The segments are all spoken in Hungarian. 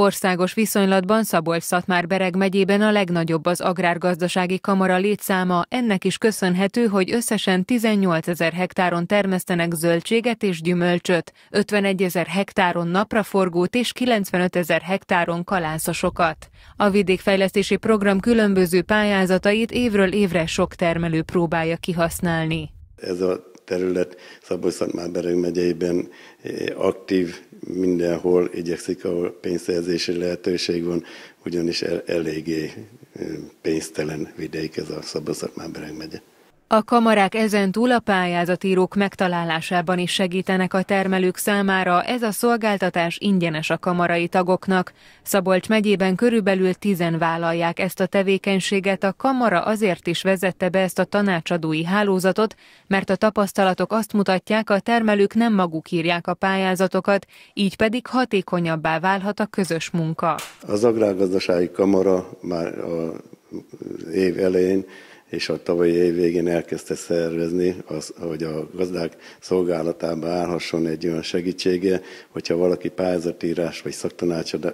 Országos viszonylatban Szabolcs-Szatmár-Bereg megyében a legnagyobb az agrárgazdasági kamara létszáma, ennek is köszönhető, hogy összesen 18 ezer hektáron termesztenek zöldséget és gyümölcsöt, 51 ezer hektáron napraforgót és 95 ezer hektáron kalászosokat. A vidékfejlesztési program különböző pályázatait évről évre sok termelő próbálja kihasználni. Ez a terület. szabolcs szatmár megyeiben eh, aktív mindenhol igyekszik, ahol pénzszerzési lehetőség van, ugyanis el, eléggé eh, pénztelen vidék ez a szabolcs szatmár megye. A kamarák ezentúl a pályázatírók megtalálásában is segítenek a termelők számára, ez a szolgáltatás ingyenes a kamarai tagoknak. Szabolcs megyében körülbelül tizen vállalják ezt a tevékenységet, a kamara azért is vezette be ezt a tanácsadói hálózatot, mert a tapasztalatok azt mutatják, a termelők nem maguk írják a pályázatokat, így pedig hatékonyabbá válhat a közös munka. Az Agrárgazdasági Kamara már a év elején és a tavalyi év végén elkezdte szervezni, az, hogy a gazdák szolgálatába állhasson egy olyan segítsége, hogyha valaki pályázatírás vagy szaktanácsadó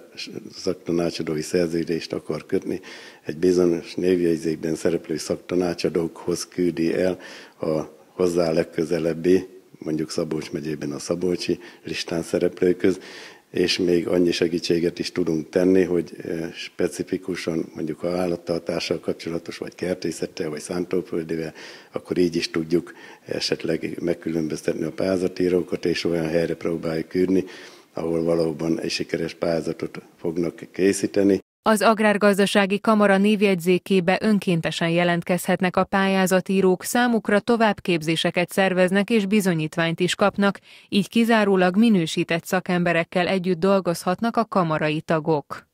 szaktanácsadói szerződést akar kötni, egy bizonyos névjegyzékben szereplő szaktanácsadókhoz küldi el a hozzá legközelebbi mondjuk Szabolcs megyében a Szabolcsi listán szereplőköz, és még annyi segítséget is tudunk tenni, hogy eh, specifikusan mondjuk a állattartással kapcsolatos, vagy kertészettel, vagy szántóföldével, akkor így is tudjuk esetleg megkülönböztetni a pályázatírókat, és olyan helyre próbáljuk ürni, ahol valóban egy sikeres pályázatot fognak készíteni. Az Agrárgazdasági Kamara névjegyzékébe önkéntesen jelentkezhetnek a pályázatírók, számukra továbbképzéseket szerveznek és bizonyítványt is kapnak, így kizárólag minősített szakemberekkel együtt dolgozhatnak a kamarai tagok.